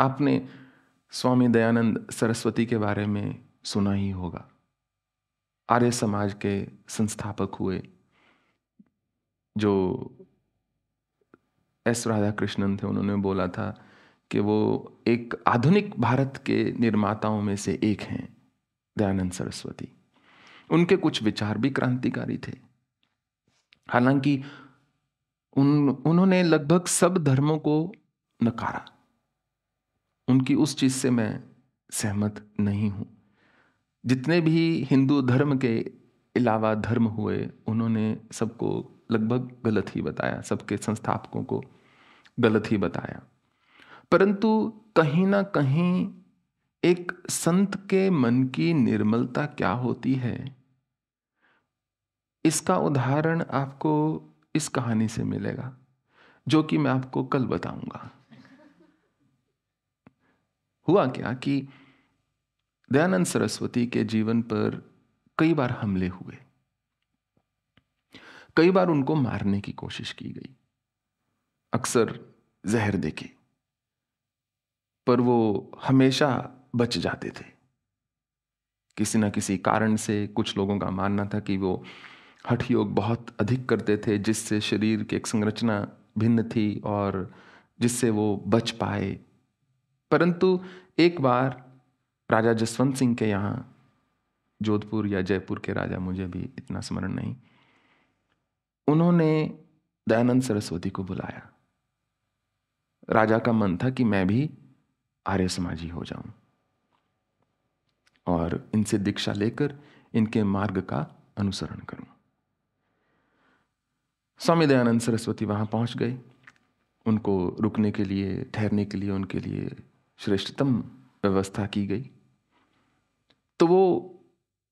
आपने स्वामी दयानंद सरस्वती के बारे में सुना ही होगा आर्य समाज के संस्थापक हुए जो एस राधा कृष्णन थे उन्होंने बोला था कि वो एक आधुनिक भारत के निर्माताओं में से एक हैं दयानंद सरस्वती उनके कुछ विचार भी क्रांतिकारी थे हालांकि उन उन्होंने लगभग सब धर्मों को नकारा उनकी उस चीज़ से मैं सहमत नहीं हूँ जितने भी हिंदू धर्म के अलावा धर्म हुए उन्होंने सबको लगभग गलत ही बताया सबके संस्थापकों को गलत ही बताया परंतु कहीं ना कहीं एक संत के मन की निर्मलता क्या होती है इसका उदाहरण आपको इस कहानी से मिलेगा जो कि मैं आपको कल बताऊंगा हुआ क्या कि दयानंद सरस्वती के जीवन पर कई बार हमले हुए कई बार उनको मारने की कोशिश की गई अक्सर जहर देके पर वो हमेशा बच जाते थे किसी ना किसी कारण से कुछ लोगों का मानना था कि वो हठ योग बहुत अधिक करते थे जिससे शरीर की एक संरचना भिन्न थी और जिससे वो बच पाए परंतु एक बार राजा जसवंत सिंह के यहाँ जोधपुर या जयपुर के राजा मुझे भी इतना स्मरण नहीं उन्होंने दयानंद सरस्वती को बुलाया राजा का मन था कि मैं भी आर्य समाजी हो जाऊं और इनसे दीक्षा लेकर इनके मार्ग का अनुसरण करूं स्वामी दयानंद सरस्वती वहां पहुंच गए उनको रुकने के लिए ठहरने के लिए उनके लिए श्रेष्ठतम व्यवस्था की गई तो वो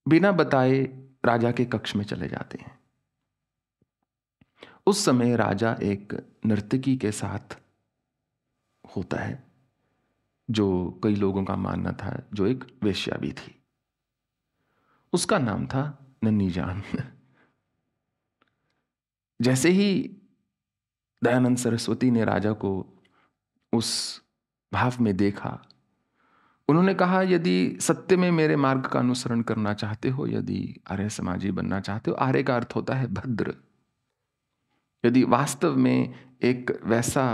बिना बताए राजा के कक्ष में चले जाते हैं उस समय राजा एक नर्तकी के साथ होता है जो कई लोगों का मानना था जो एक वेश्या भी थी उसका नाम था नन्नी जान जैसे ही दयानंद सरस्वती ने राजा को उस भाव में देखा उन्होंने कहा यदि सत्य में मेरे मार्ग का अनुसरण करना चाहते हो यदि आर्य समाजी बनना चाहते हो आर्य का अर्थ होता है भद्र यदि वास्तव में एक वैसा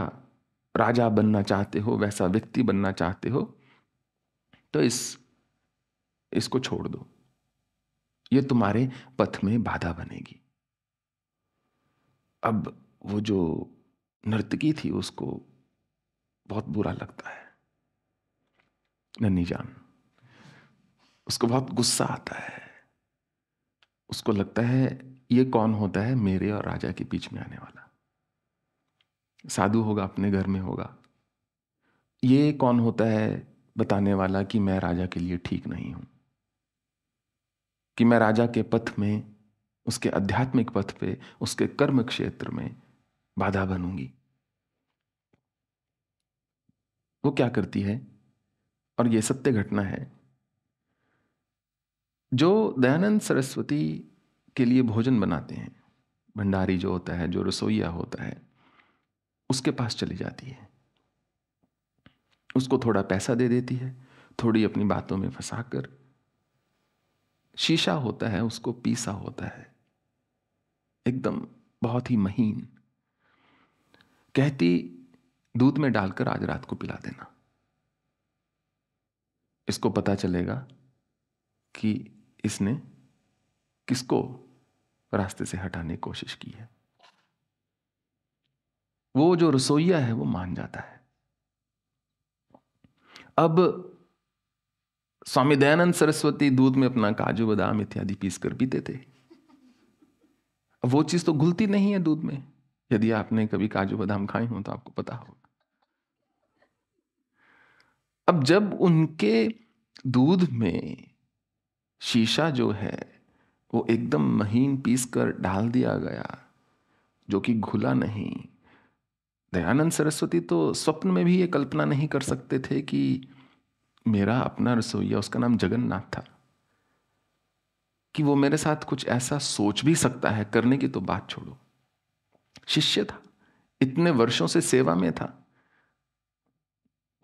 राजा बनना चाहते हो वैसा व्यक्ति बनना चाहते हो तो इस इसको छोड़ दो ये तुम्हारे पथ में बाधा बनेगी अब वो जो नर्तकी थी उसको बहुत बुरा लगता है नन्नी जान उसको बहुत गुस्सा आता है उसको लगता है ये कौन होता है मेरे और राजा के बीच में आने वाला साधु होगा अपने घर में होगा ये कौन होता है बताने वाला कि मैं राजा के लिए ठीक नहीं हूं कि मैं राजा के पथ में उसके आध्यात्मिक पथ पे उसके कर्म क्षेत्र में बाधा बनूंगी वो क्या करती है और ये सत्य घटना है जो दयानंद सरस्वती के लिए भोजन बनाते हैं भंडारी जो होता है जो रसोईया होता है उसके पास चली जाती है उसको थोड़ा पैसा दे देती है थोड़ी अपनी बातों में फंसा कर शीशा होता है उसको पीसा होता है एकदम बहुत ही महीन कहती दूध में डालकर आज रात को पिला देना इसको पता चलेगा कि इसने किसको रास्ते से हटाने की कोशिश की है वो जो रसोईया है वो मान जाता है अब स्वामी दयानंद सरस्वती दूध में अपना काजू बादाम इत्यादि पीस कर पीते थे वो चीज़ तो घुलती नहीं है दूध में यदि आपने कभी काजू बादाम खाए हो तो आपको पता होगा अब जब उनके दूध में शीशा जो है वो एकदम महीन पीस कर डाल दिया गया जो कि घुला नहीं दयानंद सरस्वती तो स्वप्न में भी ये कल्पना नहीं कर सकते थे कि मेरा अपना रसोईया उसका नाम जगन्नाथ था कि वो मेरे साथ कुछ ऐसा सोच भी सकता है करने की तो बात छोड़ो शिष्य था इतने वर्षों से सेवा में था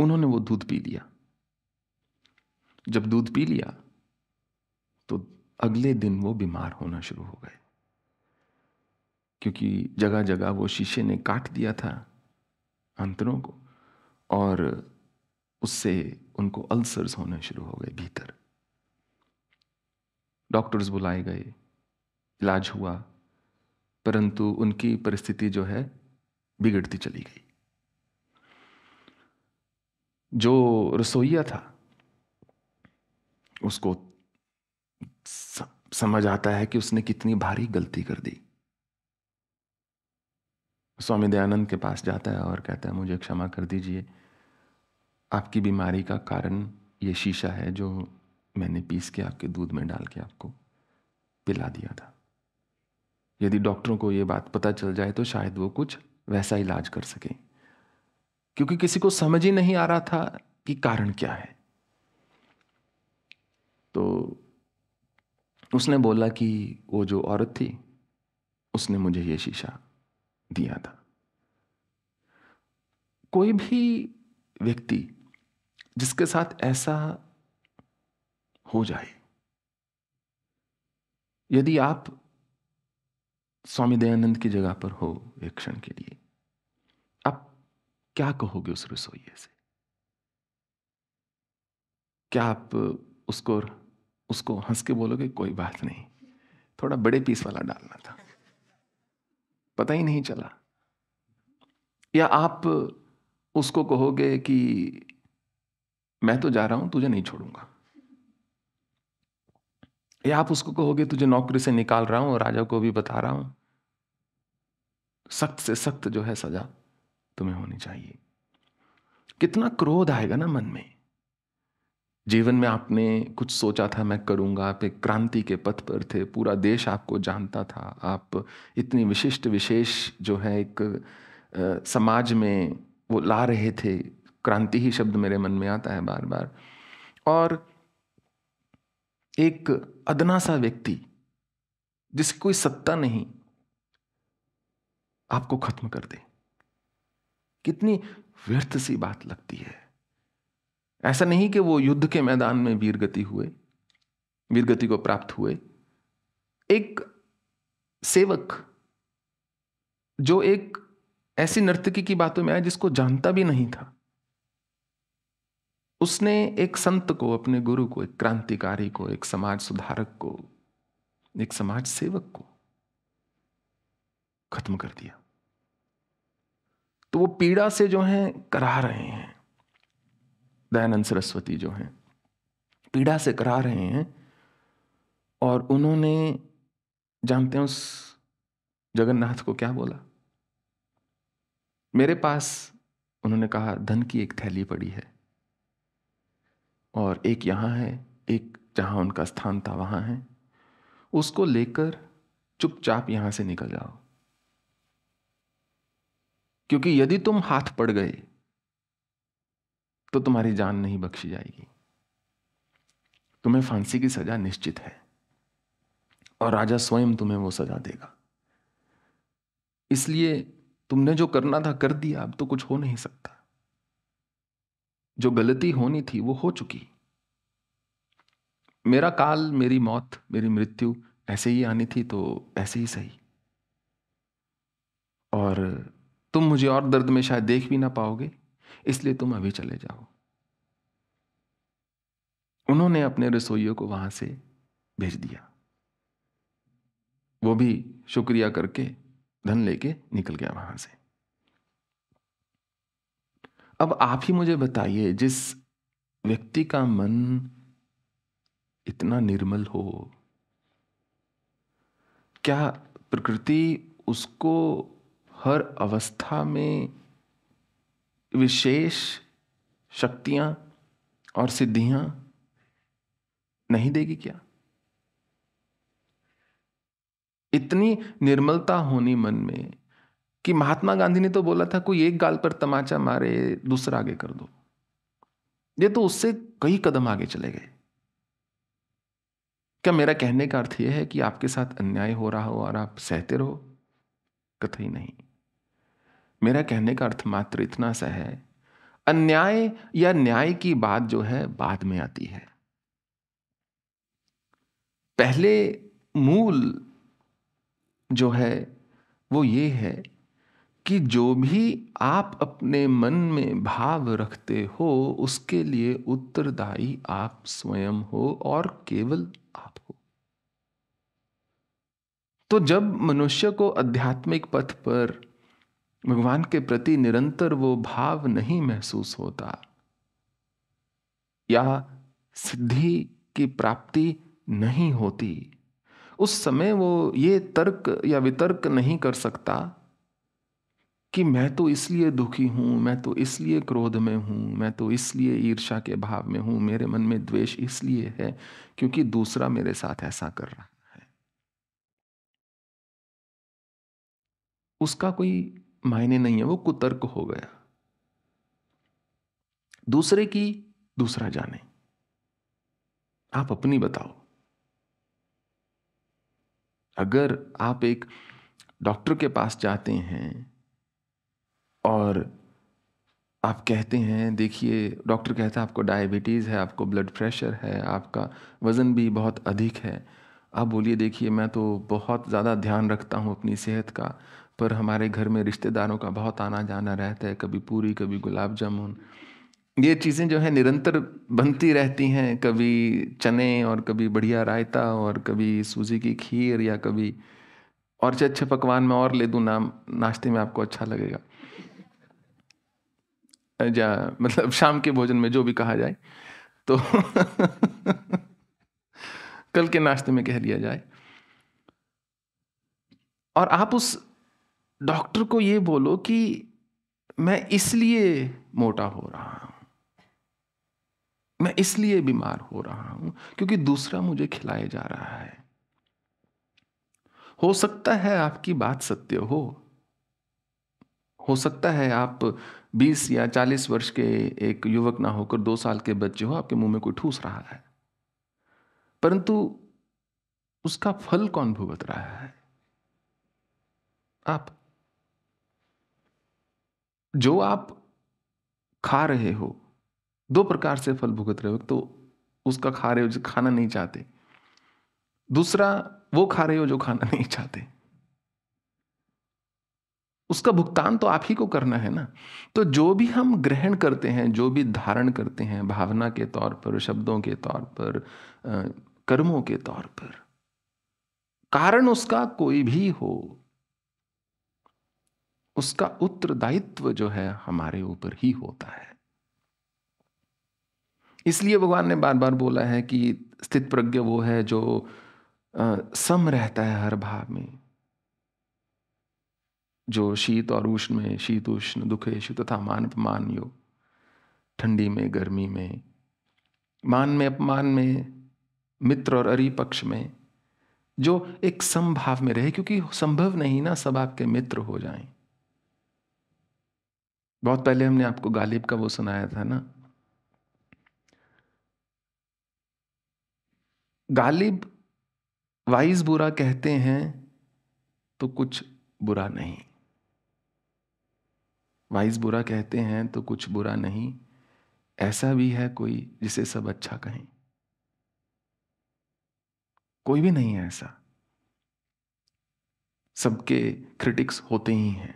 उन्होंने वो दूध पी लिया जब दूध पी लिया तो अगले दिन वो बीमार होना शुरू हो गए क्योंकि जगह जगह वो शीशे ने काट दिया था अंतरों को और उससे उनको अल्सर्स होने शुरू हो गए भीतर डॉक्टर्स बुलाए गए इलाज हुआ परंतु उनकी परिस्थिति जो है बिगड़ती चली गई जो रसोइया था उसको समझ आता है कि उसने कितनी भारी गलती कर दी स्वामी दयानंद के पास जाता है और कहता है मुझे क्षमा कर दीजिए आपकी बीमारी का कारण ये शीशा है जो मैंने पीस के आपके दूध में डाल के आपको पिला दिया था यदि डॉक्टरों को ये बात पता चल जाए तो शायद वो कुछ वैसा इलाज कर सकें क्योंकि किसी को समझ ही नहीं आ रहा था कि कारण क्या है तो उसने बोला कि वो जो औरत थी उसने मुझे ये शीशा दिया था कोई भी व्यक्ति जिसके साथ ऐसा हो जाए यदि आप स्वामी दयानंद की जगह पर हो एक क्षण के लिए क्या कहोगे उस रसोइये से क्या आप उसको उसको हंस के बोलोगे कोई बात नहीं थोड़ा बड़े पीस वाला डालना था पता ही नहीं चला या आप उसको कहोगे कि मैं तो जा रहा हूं तुझे नहीं छोड़ूंगा या आप उसको कहोगे तुझे नौकरी से निकाल रहा हूं और राजा को भी बता रहा हूं सख्त से सख्त जो है सजा तुम्हें होनी चाहिए कितना क्रोध आएगा ना मन में जीवन में आपने कुछ सोचा था मैं करूंगा आप एक क्रांति के पथ पर थे पूरा देश आपको जानता था आप इतनी विशिष्ट विशेष जो है एक आ, समाज में वो ला रहे थे क्रांति ही शब्द मेरे मन में आता है बार बार और एक अदना सा व्यक्ति जिसकी कोई सत्ता नहीं आपको खत्म कर दे कितनी व्यर्थ सी बात लगती है ऐसा नहीं कि वो युद्ध के मैदान में वीरगति हुए वीरगति को प्राप्त हुए एक सेवक जो एक ऐसी नर्तकी की बातों में आया जिसको जानता भी नहीं था उसने एक संत को अपने गुरु को एक क्रांतिकारी को एक समाज सुधारक को एक समाज सेवक को खत्म कर दिया तो वो पीड़ा से जो हैं करा रहे हैं दयानंद सरस्वती जो हैं पीड़ा से करा रहे हैं और उन्होंने जानते हैं उस जगन्नाथ को क्या बोला मेरे पास उन्होंने कहा धन की एक थैली पड़ी है और एक यहां है एक जहां उनका स्थान था वहां है उसको लेकर चुपचाप यहां से निकल जाओ क्योंकि यदि तुम हाथ पड़ गए तो तुम्हारी जान नहीं बख्शी जाएगी तुम्हें फांसी की सजा निश्चित है और राजा स्वयं तुम्हें वो सजा देगा इसलिए तुमने जो करना था कर दिया अब तो कुछ हो नहीं सकता जो गलती होनी थी वो हो चुकी मेरा काल मेरी मौत मेरी मृत्यु ऐसे ही आनी थी तो ऐसे ही सही और तुम मुझे और दर्द में शायद देख भी ना पाओगे इसलिए तुम अभी चले जाओ उन्होंने अपने रसोइयों को वहां से भेज दिया वो भी शुक्रिया करके धन लेके निकल गया वहां से अब आप ही मुझे बताइए जिस व्यक्ति का मन इतना निर्मल हो क्या प्रकृति उसको हर अवस्था में विशेष शक्तियां और सिद्धियां नहीं देगी क्या इतनी निर्मलता होनी मन में कि महात्मा गांधी ने तो बोला था कोई एक गाल पर तमाचा मारे दूसरा आगे कर दो ये तो उससे कई कदम आगे चले गए क्या मेरा कहने का अर्थ यह है कि आपके साथ अन्याय हो रहा हो और आप सहते रहो कथई नहीं मेरा कहने का अर्थ मात्र इतना सा है अन्याय या न्याय की बात जो है बाद में आती है पहले मूल जो है वो ये है कि जो भी आप अपने मन में भाव रखते हो उसके लिए उत्तरदायी आप स्वयं हो और केवल आप हो तो जब मनुष्य को आध्यात्मिक पथ पर भगवान के प्रति निरंतर वो भाव नहीं महसूस होता या सिद्धि की प्राप्ति नहीं होती उस समय वो ये तर्क या वितर्क नहीं कर सकता कि मैं तो इसलिए दुखी हूं मैं तो इसलिए क्रोध में हूं मैं तो इसलिए ईर्षा के भाव में हूं मेरे मन में द्वेष इसलिए है क्योंकि दूसरा मेरे साथ ऐसा कर रहा है उसका कोई मायने नहीं है वो कुतर्क हो गया दूसरे की दूसरा जाने आप अपनी बताओ अगर आप एक डॉक्टर के पास जाते हैं और आप कहते हैं देखिए डॉक्टर कहता है आपको डायबिटीज़ है आपको ब्लड प्रेशर है आपका वज़न भी बहुत अधिक है आप बोलिए देखिए मैं तो बहुत ज़्यादा ध्यान रखता हूँ अपनी सेहत का पर हमारे घर में रिश्तेदारों का बहुत आना जाना रहता है कभी पूरी कभी गुलाब जामुन ये चीज़ें जो है निरंतर बनती रहती हैं कभी चने और कभी बढ़िया रायता और कभी सूजी की खीर या कभी और अच्छे अच्छे पकवान में और ले दूँ नाम नाश्ते में आपको अच्छा लगेगा या मतलब शाम के भोजन में जो भी कहा जाए तो कल के नाश्ते में कह लिया जाए और आप उस डॉक्टर को ये बोलो कि मैं इसलिए मोटा हो रहा हूं मैं इसलिए बीमार हो रहा हूं क्योंकि दूसरा मुझे खिलाया जा रहा है हो सकता है आपकी बात सत्य हो हो सकता है आप 20 या 40 वर्ष के एक युवक ना होकर दो साल के बच्चे हो आपके मुंह में कोई ठूस रहा है परंतु उसका फल कौन भुगत रहा है आप जो आप खा रहे हो दो प्रकार से फल भुगत रहे हो तो उसका खा रहे हो जो खाना नहीं चाहते दूसरा वो खा रहे हो जो खाना नहीं चाहते उसका भुगतान तो आप ही को करना है ना तो जो भी हम ग्रहण करते हैं जो भी धारण करते हैं भावना के तौर पर शब्दों के तौर पर कर्मों के तौर पर कारण उसका कोई भी हो उसका उत्तरदायित्व जो है हमारे ऊपर ही होता है इसलिए भगवान ने बार बार बोला है कि स्थित प्रज्ञ वो है जो आ, सम रहता है हर भाव में जो शीत और उष्ण में शीत उष्ण शु तथा मान अपमान यो ठंडी में गर्मी में मान में अपमान में मित्र और अरी पक्ष में जो एक संभाव में रहे क्योंकि संभव नहीं ना सब आपके मित्र हो जाएं बहुत पहले हमने आपको गालिब का वो सुनाया था ना गालिब वाइज बुरा कहते हैं तो कुछ बुरा नहीं वाइज बुरा कहते हैं तो कुछ बुरा नहीं ऐसा भी है कोई जिसे सब अच्छा कहें कोई भी नहीं है ऐसा सबके क्रिटिक्स होते ही हैं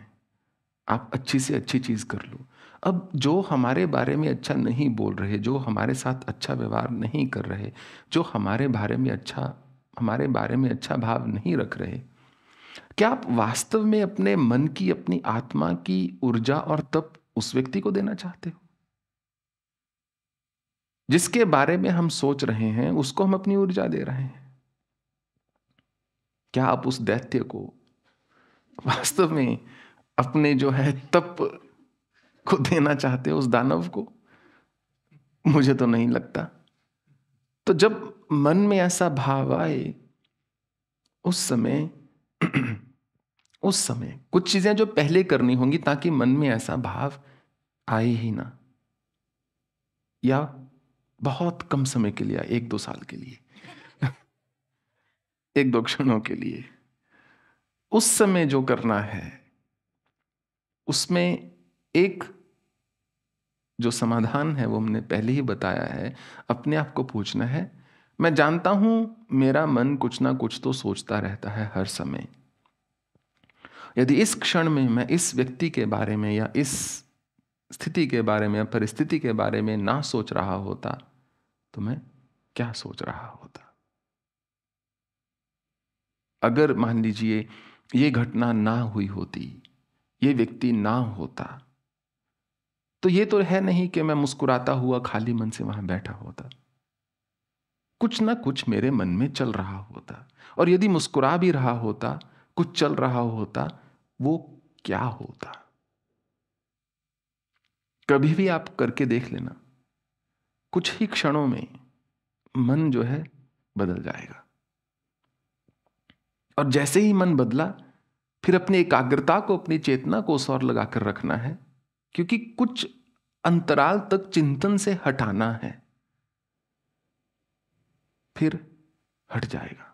आप अच्छी से अच्छी चीज़ कर लो अब जो हमारे बारे में अच्छा नहीं बोल रहे जो हमारे साथ अच्छा व्यवहार नहीं कर रहे जो हमारे बारे में अच्छा हमारे बारे में अच्छा भाव नहीं रख रहे क्या आप वास्तव में अपने मन की अपनी आत्मा की ऊर्जा और तप उस व्यक्ति को देना चाहते हो जिसके बारे में हम सोच रहे हैं उसको हम अपनी ऊर्जा दे रहे हैं क्या आप उस दैत्य को वास्तव में अपने जो है तप को देना चाहते हो उस दानव को मुझे तो नहीं लगता तो जब मन में ऐसा भाव आए उस समय उस समय कुछ चीजें जो पहले करनी होंगी ताकि मन में ऐसा भाव आए ही ना या बहुत कम समय के लिए एक दो साल के लिए एक दो क्षणों के लिए उस समय जो करना है उसमें एक जो समाधान है वो हमने पहले ही बताया है अपने आप को पूछना है मैं जानता हूं मेरा मन कुछ ना कुछ तो सोचता रहता है हर समय यदि इस क्षण में मैं इस व्यक्ति के बारे में या इस स्थिति के बारे में या परिस्थिति के बारे में ना सोच रहा होता तो मैं क्या सोच रहा होता अगर मान लीजिए ये घटना ना हुई होती ये व्यक्ति ना होता तो ये तो है नहीं कि मैं मुस्कुराता हुआ खाली मन से वहां बैठा होता कुछ ना कुछ मेरे मन में चल रहा होता और यदि मुस्कुरा भी रहा होता कुछ चल रहा होता वो क्या होता कभी भी आप करके देख लेना कुछ ही क्षणों में मन जो है बदल जाएगा और जैसे ही मन बदला फिर अपनी एकाग्रता को अपनी चेतना को उस और लगाकर रखना है क्योंकि कुछ अंतराल तक चिंतन से हटाना है फिर हट जाएगा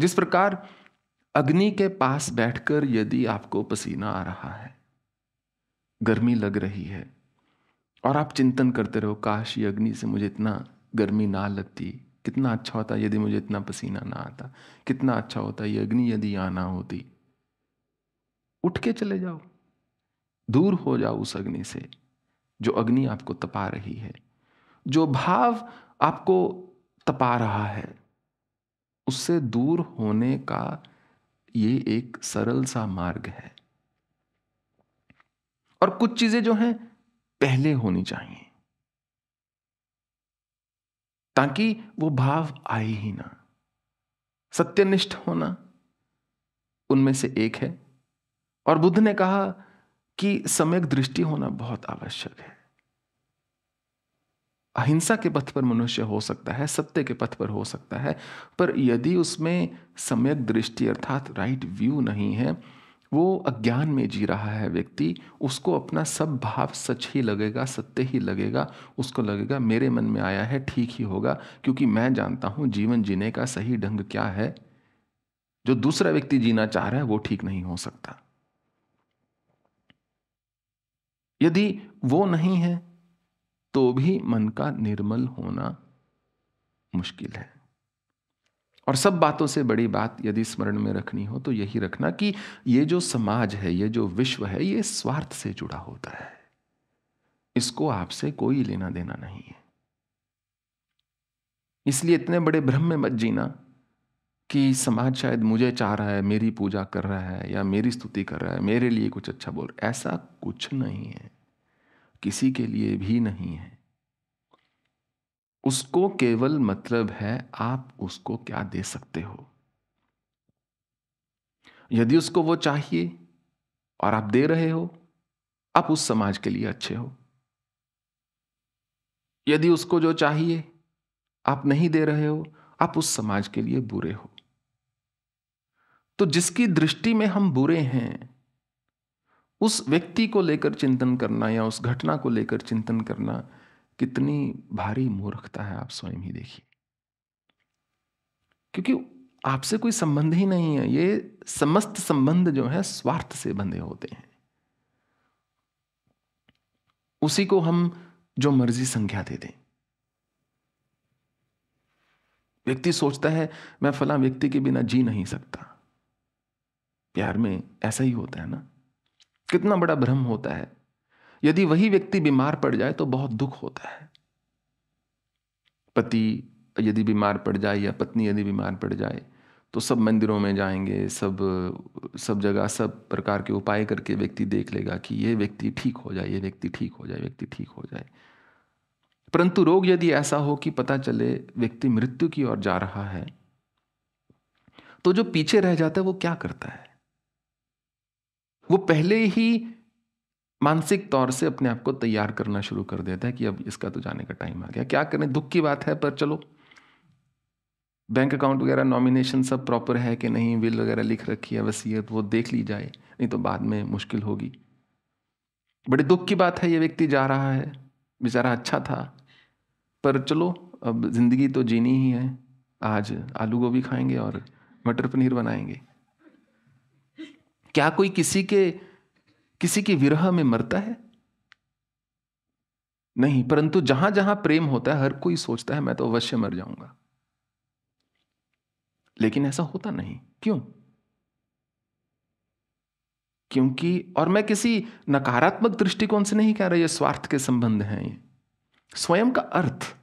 जिस प्रकार अग्नि के पास बैठकर यदि आपको पसीना आ रहा है गर्मी लग रही है और आप चिंतन करते रहो काश ये अग्नि से मुझे इतना गर्मी ना लगती कितना अच्छा होता यदि मुझे इतना पसीना ना आता कितना अच्छा होता ये अग्नि यदि आना होती उठ के चले जाओ दूर हो जाओ उस अग्नि से जो अग्नि आपको तपा रही है जो भाव आपको तपा रहा है उससे दूर होने का ये एक सरल सा मार्ग है और कुछ चीजें जो हैं पहले होनी चाहिए ताकि वो भाव आए ही ना सत्यनिष्ठ होना उनमें से एक है और बुद्ध ने कहा कि सम्यक दृष्टि होना बहुत आवश्यक है अहिंसा के पथ पर मनुष्य हो सकता है सत्य के पथ पर हो सकता है पर यदि उसमें सम्यक दृष्टि अर्थात राइट व्यू नहीं है वो अज्ञान में जी रहा है व्यक्ति उसको अपना सब भाव सच ही लगेगा सत्य ही लगेगा उसको लगेगा मेरे मन में आया है ठीक ही होगा क्योंकि मैं जानता हूं जीवन जीने का सही ढंग क्या है जो दूसरा व्यक्ति जीना चाह रहा है वो ठीक नहीं हो सकता यदि वो नहीं है तो भी मन का निर्मल होना मुश्किल है और सब बातों से बड़ी बात यदि स्मरण में रखनी हो तो यही रखना कि ये जो समाज है ये जो विश्व है ये स्वार्थ से जुड़ा होता है इसको आपसे कोई लेना देना नहीं है इसलिए इतने बड़े भ्रम में मत जीना कि समाज शायद मुझे चाह रहा है मेरी पूजा कर रहा है या मेरी स्तुति कर रहा है मेरे लिए कुछ अच्छा बोल रहा है ऐसा कुछ नहीं है किसी के लिए भी नहीं है उसको केवल मतलब है आप उसको क्या दे सकते हो यदि उसको वो चाहिए और आप दे रहे हो आप उस समाज के लिए अच्छे हो यदि उसको जो चाहिए आप नहीं दे रहे हो आप उस समाज के लिए बुरे हो तो जिसकी दृष्टि में हम बुरे हैं उस व्यक्ति को लेकर चिंतन करना या उस घटना को लेकर चिंतन करना कितनी भारी मूर्खता है आप स्वयं ही देखिए क्योंकि आपसे कोई संबंध ही नहीं है ये समस्त संबंध जो है स्वार्थ से बंधे होते हैं उसी को हम जो मर्जी संख्या दे दें व्यक्ति सोचता है मैं फला व्यक्ति के बिना जी नहीं सकता प्यार में ऐसा ही होता है ना कितना बड़ा भ्रम होता है यदि वही व्यक्ति बीमार पड़ जाए तो बहुत दुख होता है पति यदि बीमार पड़ जाए या पत्नी यदि बीमार पड़ जाए तो सब मंदिरों में जाएंगे सब सब जगह सब प्रकार के उपाय करके व्यक्ति देख लेगा कि ये व्यक्ति ठीक हो जाए ये व्यक्ति ठीक हो जाए व्यक्ति ठीक हो जाए परंतु रोग यदि ऐसा हो कि पता चले व्यक्ति मृत्यु की ओर जा रहा है तो जो पीछे रह जाता है वो क्या करता है वो पहले ही मानसिक तौर से अपने आप को तैयार करना शुरू कर देता है कि अब इसका तो जाने का टाइम आ गया क्या करें दुख की बात है पर चलो बैंक अकाउंट वगैरह नॉमिनेशन सब प्रॉपर है कि नहीं बिल वगैरह लिख रखी है वसीयत वो देख ली जाए नहीं तो बाद में मुश्किल होगी बड़े दुख की बात है ये व्यक्ति जा रहा है बेचारा अच्छा था पर चलो अब ज़िंदगी तो जीनी ही है आज आलू गोभी खाएंगे और मटर पनीर बनाएंगे क्या कोई किसी के किसी के विरह में मरता है नहीं परंतु जहां जहां प्रेम होता है हर कोई सोचता है मैं तो अवश्य मर जाऊंगा लेकिन ऐसा होता नहीं क्यों क्योंकि और मैं किसी नकारात्मक दृष्टिकोण से नहीं कह रहा ये स्वार्थ के संबंध हैं ये स्वयं का अर्थ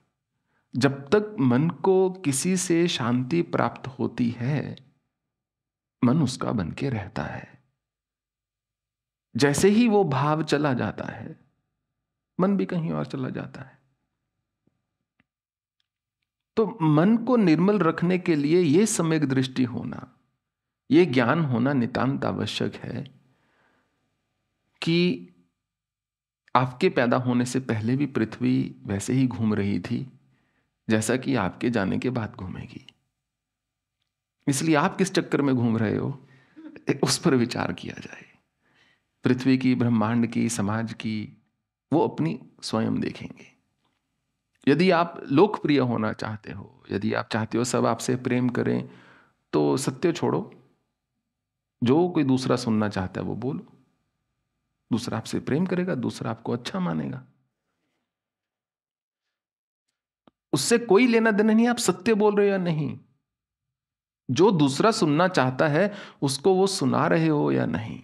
जब तक मन को किसी से शांति प्राप्त होती है मन उसका बन के रहता है जैसे ही वो भाव चला जाता है मन भी कहीं और चला जाता है तो मन को निर्मल रखने के लिए ये सम्यक दृष्टि होना ये ज्ञान होना नितांत आवश्यक है कि आपके पैदा होने से पहले भी पृथ्वी वैसे ही घूम रही थी जैसा कि आपके जाने के बाद घूमेगी इसलिए आप किस चक्कर में घूम रहे हो उस पर विचार किया जाए पृथ्वी की ब्रह्मांड की समाज की वो अपनी स्वयं देखेंगे यदि आप लोकप्रिय होना चाहते हो यदि आप चाहते हो सब आपसे प्रेम करें तो सत्य छोड़ो जो कोई दूसरा सुनना चाहता है वो बोलो दूसरा आपसे प्रेम करेगा दूसरा आपको अच्छा मानेगा उससे कोई लेना देना नहीं आप सत्य बोल रहे हो या नहीं जो दूसरा सुनना चाहता है उसको वो सुना रहे हो या नहीं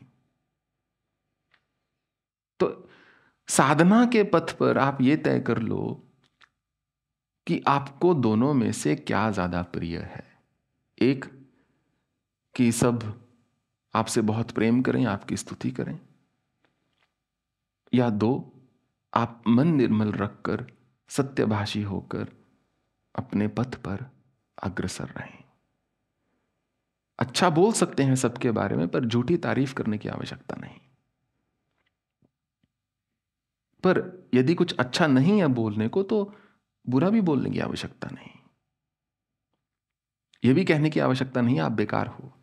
साधना के पथ पर आप ये तय कर लो कि आपको दोनों में से क्या ज़्यादा प्रिय है एक कि सब आपसे बहुत प्रेम करें आपकी स्तुति करें या दो आप मन निर्मल रखकर सत्यभाषी होकर अपने पथ पर अग्रसर रहें अच्छा बोल सकते हैं सबके बारे में पर झूठी तारीफ करने की आवश्यकता नहीं पर यदि कुछ अच्छा नहीं है बोलने को तो बुरा भी बोलने की आवश्यकता नहीं यह भी कहने की आवश्यकता नहीं आप बेकार हो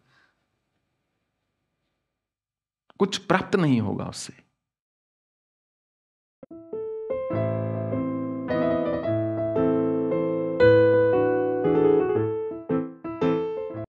कुछ प्राप्त नहीं होगा उससे